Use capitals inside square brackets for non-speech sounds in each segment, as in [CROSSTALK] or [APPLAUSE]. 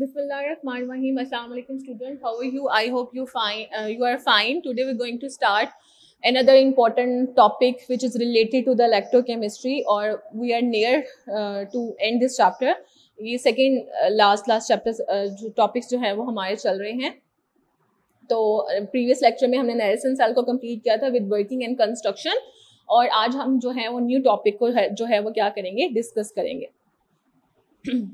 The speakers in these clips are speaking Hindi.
Bismillahirrahmanirrahim. Assalamu alaikum students. How are you? I hope you fine uh, you are fine. Today we're going to start another important topic which is related to the electrochemistry or we are near uh, to end this chapter. ये second uh, last last chapters uh, जो topics जो हैं वो हमारे चल रहे हैं तो प्रीवियस लेक्चर में हमने नरेसन साल को कंप्लीट किया था विद वर्किंग एंड कंस्ट्रक्शन और आज हम जो है वो न्यू टॉपिक को है, जो है वो क्या करेंगे डिस्कस करेंगे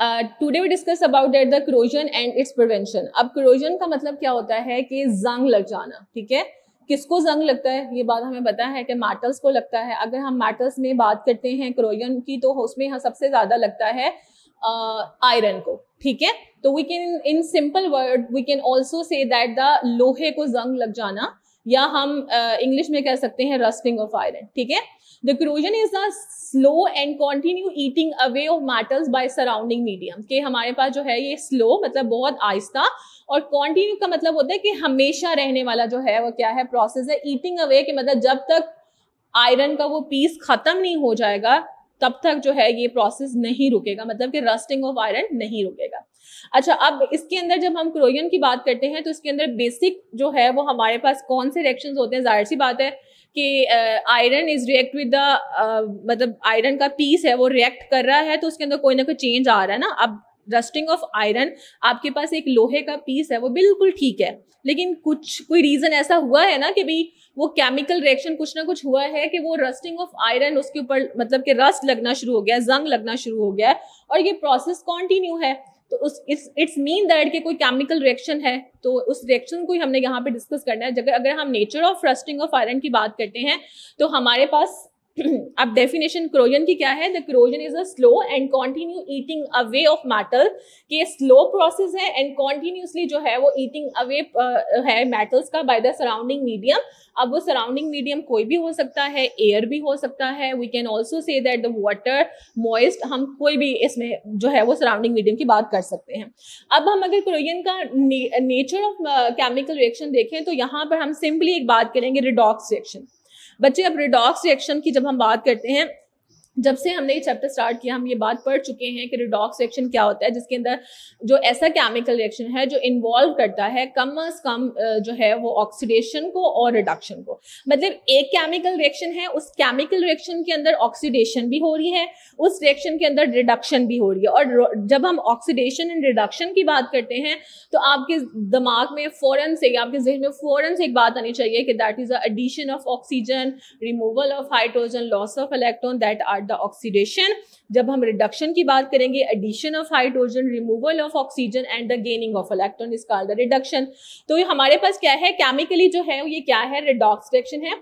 today we discuss about that the corrosion and its prevention अब क्रोजन का मतलब क्या होता है कि जंग लग जाना ठीक है किसको जंग लगता है ये बात हमें पता है कि मैटल्स को लगता है अगर हम मैटल्स में बात करते हैं क्रोजन की तो उसमें हाँ सबसे ज़्यादा लगता है आयरन uh, को ठीक है तो we can in simple word we can also say that the लोहे को जंग लग जाना या हम इंग्लिश uh, में कह सकते हैं रस्टिंग ऑफ आयरन ठीक है the corrosion is the slow and continue eating away of metals by surrounding medium के हमारे पास जो है ये स्लो मतलब बहुत आहिस्ता और कॉन्टिन्यू का मतलब होता है कि हमेशा रहने वाला जो है वो क्या है प्रोसेस है ईटिंग अवे कि मतलब जब तक आयरन का वो पीस खत्म नहीं हो जाएगा तब तक जो है ये प्रोसेस नहीं रुकेगा मतलब कि रस्टिंग ऑफ आयरन नहीं रुकेगा अच्छा अब इसके अंदर जब हम क्रोयन की बात करते हैं तो इसके अंदर बेसिक जो है वो हमारे पास कौन से रिएक्शन होते हैं जाहिर सी बात है कि iron is react with the मतलब आयरन का पीस है वो रिएक्ट कर रहा है तो उसके अंदर कोई ना कोई चेंज आ रहा है ना अब रस्टिंग ऑफ आयरन आपके पास एक लोहे का पीस है वो बिल्कुल ठीक है लेकिन कुछ कोई रीजन ऐसा हुआ है ना कि भाई वो केमिकल रिएक्शन कुछ ना कुछ हुआ है कि वो रस्टिंग ऑफ आयरन उसके ऊपर मतलब कि रस्ट लगना शुरू हो गया जंग लगना शुरू हो गया और ये प्रोसेस कॉन्टिन्यू है तो उस इट्स इट्स मीन दैट के कोई केमिकल रिएक्शन है तो उस रिएक्शन को ही हमने यहाँ पे डिस्कस करना है अगर अगर हम nature of rusting of iron की बात करते हैं तो हमारे पास [CLEARS THROAT] अब डेफिनेशन क्रोजन की क्या है the corrosion is a slow and continue eating away of matter के स्लो प्रोसेस है एंड कॉन्टिन्यूसली जो है वो ईटिंग अवे uh, है मेटल्स का बाय द सराउंडिंग मीडियम अब वो सराउंडिंग मीडियम कोई भी हो सकता है एयर भी हो सकता है we can also say that the water moist हम कोई भी इसमें जो है वो सराउंडिंग मीडियम की बात कर सकते हैं अब हम अगर क्रोजन का नेचर ऑफ केमिकल रिएक्शन देखें तो यहाँ पर हम सिंपली एक बात करेंगे रिडॉक्स रिएक्शन बच्चे अब रिडॉक्स रिएक्शन की जब हम बात करते हैं जब से हमने ये चैप्टर स्टार्ट किया हम ये बात पढ़ चुके हैं कि रिडॉक्स रिएक्शन क्या होता है जिसके अंदर जो ऐसा केमिकल रिएक्शन है जो इन्वॉल्व करता है कम अज कम जो है वो ऑक्सीडेशन को और रिडक्शन को मतलब एक केमिकल रिएक्शन है उस केमिकल रिएक्शन के अंदर ऑक्सीडेशन भी हो रही है उस रिएक्शन के अंदर रिडक्शन भी हो रही है और जब हम ऑक्सीडेशन एंड रिडक्शन की बात करते हैं तो आपके दिमाग में फ़ौरन से आपके जहन में फ़ौरन से एक बात आनी चाहिए कि that is a addition of oxygen removal of hydrogen loss of electron that are the oxidation जब हम रिडक्शन की बात करेंगे addition of hydrogen removal of oxygen and the gaining of electron is called the reduction तो ये हमारे पास क्या है केमिकली जो है ये क्या है रिडॉक्स रिएक्शन है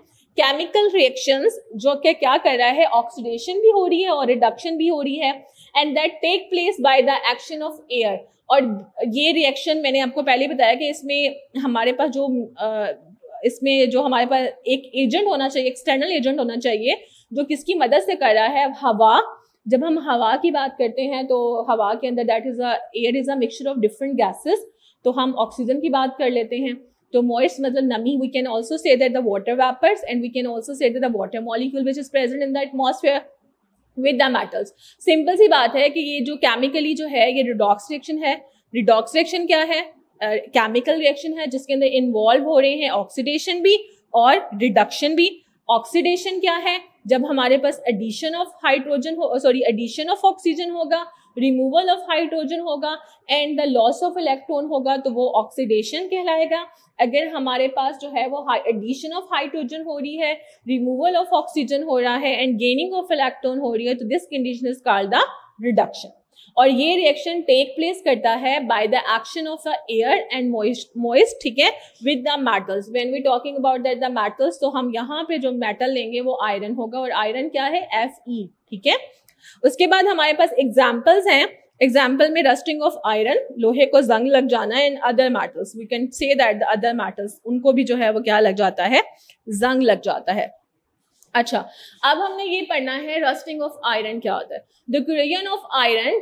केमिकल रिएक्शंस जो कि क्या कर रहा है ऑक्सीडेशन भी हो रही है और रिडक्शन भी हो रही है and that take place by the action of air और ये रिएक्शन मैंने आपको पहले बताया कि इसमें हमारे पास जो आ, इसमें जो हमारे पास एक एजेंट होना चाहिए एक्सटर्नल एजेंट होना चाहिए जो किसकी मदद से कर रहा है अब हवा जब हम हवा की बात करते हैं तो हवा के अंदर that is air air is a mixture of different gases तो हम ऑक्सीजन की बात कर लेते हैं तो मॉइस्ट मतलब नमी we can also say that the water vapours and we can also say that the water molecule which is present in the atmosphere with the metals simple सी बात है कि ये जो केमिकली जो है ये रिडॉक्स रिएक्शन है रिडॉक्स रिएक्शन क्या है केमिकल uh, रिएक्शन है जिसके अंदर इन्वॉल्व हो रहे हैं ऑक्सीडेशन भी और रिडक्शन भी ऑक्सीडेशन क्या है जब हमारे पास एडिशन ऑफ हाइड्रोजन हो सॉरी एडिशन ऑफ ऑक्सीजन होगा रिमूवल ऑफ हाइड्रोजन होगा and the loss of electron होगा तो वो ऑक्सीडेशन कहलाएगा अगर हमारे पास जो है वो एडिशन ऑफ हाइड्रोजन हो रही है रिमूवल ऑफ ऑक्सीजन हो रहा है एंड गेनिंग ऑफ इलेक्ट्रॉन हो रही है तो this condition is called the reduction और ये रिएक्शन टेक प्लेस करता है by the action of the air and moist ठीक है with the metals when we talking about that the metals तो हम यहाँ पे जो मेटल लेंगे वो आयरन होगा और आयरन क्या है एफ ई ठीक है उसके बाद हमारे पास एग्जाम्पल्स हैं एग्जाम्पल में रस्टिंग ऑफ आयरन लोहे को जंग लग जाना in other metals we can say that the other metals उनको भी जो है वो क्या लग जाता है जंग लग जाता है अच्छा अब हमने ये पढ़ना है रस्टिंग ऑफ आयरन क्या होता है द क्रोजन ऑफ आयरन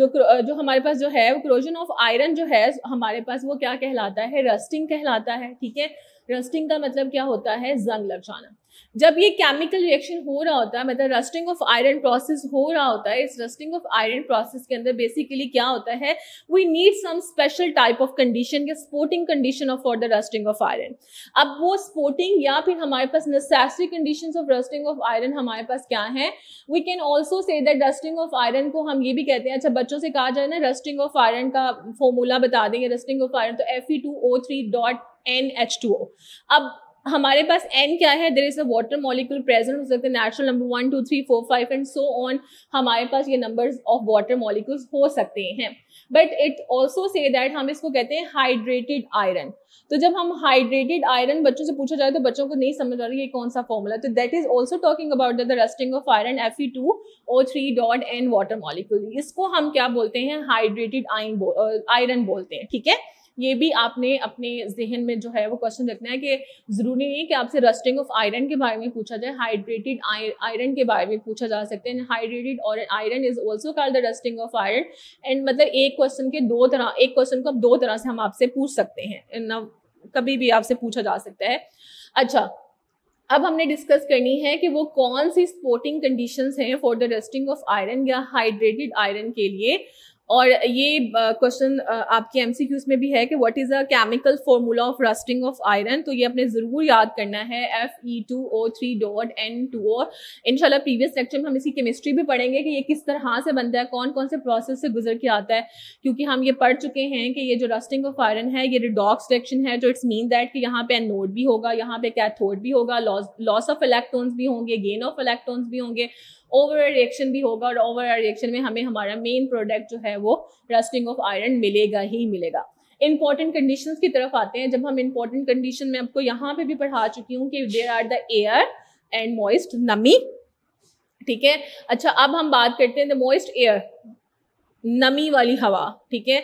जो जो हमारे पास जो है वो क्रोजन ऑफ आयरन जो है हमारे पास वो क्या कहलाता है रस्टिंग कहलाता है ठीक है रस्टिंग का मतलब क्या होता है जंग लग जाना जब ये केमिकल रिएक्शन हो रहा होता है मतलब रस्टिंग ऑफ आयरन प्रोसेस हो रहा होता है इस रस्टिंग ऑफ आयरन प्रोसेस के अंदर बेसिकली क्या होता है we need some special type of condition या sporting condition of for the rusting of iron अब वो स्पोर्टिंग या फिर हमारे पास necessary condition of rusting of iron हमारे पास क्या है we can also say that rusting of iron को हम ये भी कहते हैं अच्छा बच्चों से कहा जाए ना रस्टिंग ऑफ आयरन का फॉर्मूला बता देंगे रस्टिंग ऑफ आयरन तो F E two O three dot N H two O अब हमारे पास एन क्या है there is a water molecule present हो सकते हैं natural number one two three four five and so on हमारे पास ये नंबर ऑफ वाटर मॉलिक्यूल्स हो सकते हैं but it also say that हम इसको कहते हैं हाइड्रेटेड आयरन तो जब हम हाइड्रेटेड आयरन बच्चों से पूछा जाए तो बच्चों को नहीं समझ आ रही है कौन सा फॉर्मूला तो that is also talking about the rusting of iron F E two O three dot N water molecule इसको हम क्या बोलते हैं हाइड्रेटेड आयरन बोलते हैं ठीक है ये भी आपने अपने जहन में जो है वो क्वेश्चन रखना है कि ज़रूरी नहीं कि आपसे रस्टिंग ऑफ आयरन के बारे में पूछा जाए हाइड्रेटेड आयरन के बारे में पूछा जा सकते हैं हाइड्रेटेड और iron is also call the rusting of iron and मतलब एक क्वेश्चन के दो तरह एक क्वेश्चन को दो तरह से हम आपसे पूछ सकते हैं कभी भी आपसे पूछा जा सकता है अच्छा अब हमने डिस्कस करनी है कि वो कौन सी स्पोर्टिंग कंडीशंस हैं for the rusting of iron या हाइड्रेटेड आयरन के लिए और ये क्वेश्चन आपके एम में भी है कि what is a chemical formula of rusting of iron तो ये अपने ज़रूर याद करना है F E two O three dot N two O in previous lecture में हम इसी केमिस्ट्री भी पढ़ेंगे कि ये किस तरह से बनता है कौन कौन से प्रोसेस से गुजर के आता है क्योंकि हम ये पढ़ चुके हैं कि ये जो रस्टिंग ऑफ आयरन है ये रिडॉक्स रिएक्शन है जो इट्स मीन दैट कि यहाँ पे एनोड भी होगा यहाँ पे कैथोड भी होगा लॉस ऑफ इलेक्ट्रॉन्स भी होंगे गेन ऑफ इलेक्ट्रॉन्स भी होंगे ओवर रिएक्शन भी होगा और ओवर रिएक्शन में हमें हमारा मेन प्रोडक्ट जो है वो रस्टिंग ऑफ आयरन मिलेगा ही मिलेगा इंपॉर्टेंट कंडीशन की तरफ आते हैं जब हम इंपॉर्टेंट कंडीशन में आपको यहाँ पे भी पढ़ा चुकी हूँ कि there are the air and moist नमी ठीक है अच्छा अब हम बात करते हैं द मोइस्ट एयर नमी वाली हवा ठीक है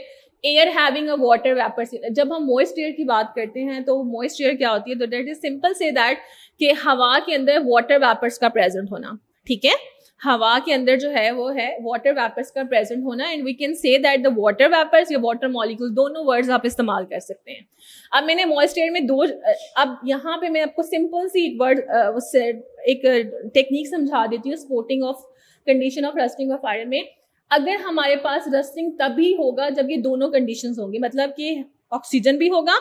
air having a water vapour जब हम मोइस्ट एयर की बात करते हैं तो मोइस्ट एयर क्या होती है तो that is simple say that कि हवा के अंदर वाटर वेपर्स का प्रेजेंट होना ठीक है हवा के अंदर जो है वो है वाटर वेपर्स का प्रेजेंट होना and we can say that the water vapours या वाटर मॉलिक्यूल दोनों वर्ड्स आप इस्तेमाल कर सकते हैं अब मैंने मॉइस्ट एयर में दो अब यहाँ पे मैं आपको सिंपल सी एक वर्ड एक टेक्निक समझा देती हूँ sporting of condition of rusting of iron में अगर हमारे पास रस्टिंग तभी होगा जब ये दोनों कंडीशंस होंगे मतलब कि ऑक्सीजन भी होगा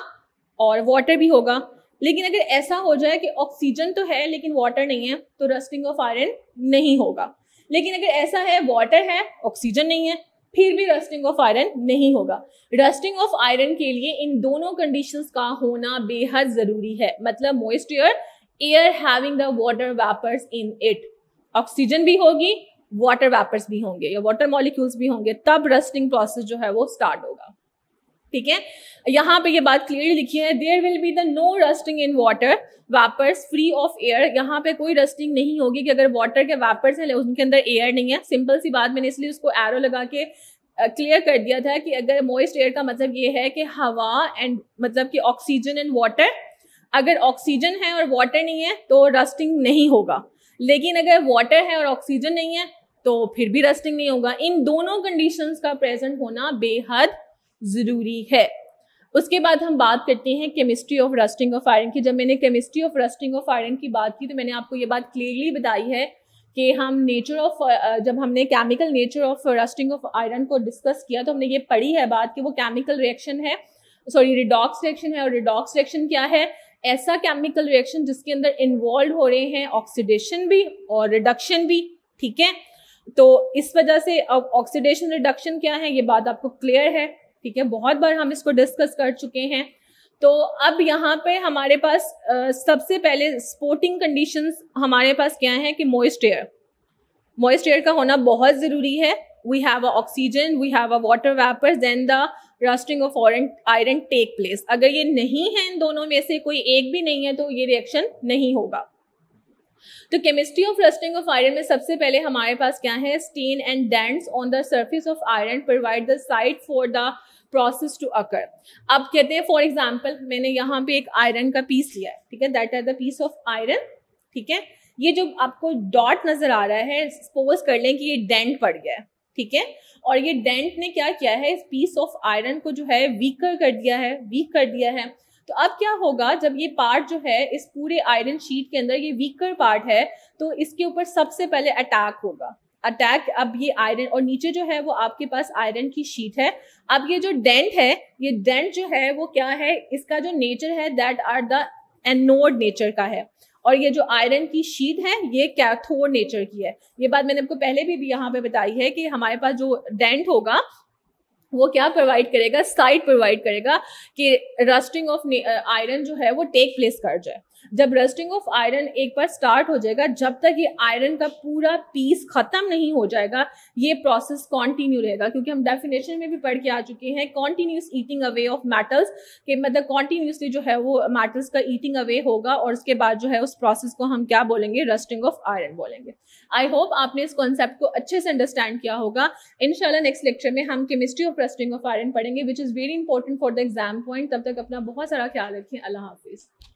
और वाटर भी होगा लेकिन अगर ऐसा हो जाए कि ऑक्सीजन तो है लेकिन वाटर नहीं है तो रस्टिंग ऑफ आयरन नहीं होगा लेकिन अगर ऐसा है वाटर है ऑक्सीजन नहीं है फिर भी रस्टिंग ऑफ आयरन नहीं होगा रस्टिंग ऑफ आयरन के लिए इन दोनों कंडीशंस का होना बेहद जरूरी है मतलब moisture air air having the water vapours in it oxygen भी होगी वाटर वेपर्स भी होंगे या वाटर मॉलिक्यूल्स भी होंगे तब रस्टिंग प्रोसेस जो है वो स्टार्ट होगा ठीक है यहाँ पे ये बात क्लियरली लिखी है there will be the no rusting in water vapours free of air यहाँ पे कोई रस्टिंग नहीं होगी कि अगर वाटर के वापर्स हैं उनके अंदर एयर नहीं है सिंपल सी बात मैंने इसलिए उसको एरो लगा के क्लियर uh, कर दिया था कि अगर मोइस्ट एयर का मतलब ये है कि हवा एंड मतलब कि ऑक्सीजन एंड वाटर अगर ऑक्सीजन है और वाटर नहीं है तो रस्टिंग नहीं होगा लेकिन अगर वाटर है और ऑक्सीजन नहीं है तो फिर भी रस्टिंग नहीं होगा इन दोनों कंडीशंस का प्रेजेंट होना बेहद ज़रूरी है उसके बाद हम बात करते हैं chemistry of rusting of iron की जब मैंने chemistry of rusting of iron की बात की तो मैंने आपको ये बात क्लियरली बताई है कि हम नेचर ऑफ जब हमने chemical nature of rusting of iron को डिस्कस किया तो हमने ये पढ़ी है बात कि वो केमिकल रिएक्शन है सॉरी रिडॉक्स रिएक्शन है और रिडॉक्स रिएक्शन क्या है ऐसा केमिकल रिएक्शन जिसके अंदर इन्वॉल्व हो रहे हैं ऑक्सीडेशन भी और रिडक्शन भी ठीक है तो इस वजह से ऑक्सीडेशन रिडक्शन क्या है ये बात आपको क्लियर है ठीक है बहुत बार हम इसको डिस्कस कर चुके हैं तो अब यहाँ पे हमारे पास आ, सबसे पहले स्पोर्टिंग कंडीशंस हमारे पास क्या है कि मोइस्ट एयर मोइस्ट एयर का होना बहुत ज़रूरी है we have a oxygen we have a water vapour then the rusting of iron iron take place अगर ये नहीं है इन दोनों में से कोई एक भी नहीं है तो ये रिएक्शन नहीं होगा तो chemistry of rusting of iron में सबसे पहले हमारे पास क्या है stain and dents on the surface of iron provide the site for the process to occur अब कहते हैं फॉर एग्जाम्पल मैंने यहाँ पे एक आयरन का पीस लिया है ठीक है that are the piece of iron ठीक है ये जो आपको डॉट नजर आ रहा है सपोज कर लें कि ये डेंट पड़ गया है ठीक है और ये डेंट ने क्या किया है इस पीस ऑफ आयरन को जो है वीकर कर दिया है वीक कर दिया है तो अब क्या होगा जब ये पार्ट जो है इस पूरे आयरन शीट के अंदर ये वीकर पार्ट है तो इसके ऊपर सबसे पहले अटैक होगा अटैक अब ये आयरन और नीचे जो है वो आपके पास आयरन की शीट है अब ये जो डेंट है ये डेंट जो है वो क्या है इसका जो नेचर है that are the anode nature का है और ये जो आयरन की शीट है ये कैथोड नेचर की है ये बात मैंने आपको पहले भी, भी यहाँ पे बताई है कि हमारे पास जो डेंट होगा वो क्या प्रोवाइड करेगा साइट प्रोवाइड करेगा कि रस्टिंग ऑफ आयरन जो है वो टेक प्लेस कर जाए जब रस्टिंग ऑफ आयरन एक बार स्टार्ट हो जाएगा जब तक ये आयरन का पूरा पीस खत्म नहीं हो जाएगा ये प्रोसेस कॉन्टिन्यू रहेगा क्योंकि हम डेफिनेशन में भी पढ़ के आ चुके हैं continuous eating away of metals के मतलब कॉन्टिन्यूसली जो है वो मेटल्स का ईटिंग अवे होगा और उसके बाद जो है उस प्रोसेस को हम क्या बोलेंगे रस्टिंग ऑफ आयरन बोलेंगे आई होप आपने इस कॉन्सेप्ट को अच्छे से अंडरस्टैंड किया होगा इनशाला नेक्स्ट लेक्चर में हम chemistry of rusting of iron पढ़ेंगे which is very important for the exam point तब तक अपना बहुत सारा ख्याल रखें अल्लाह हाफिज़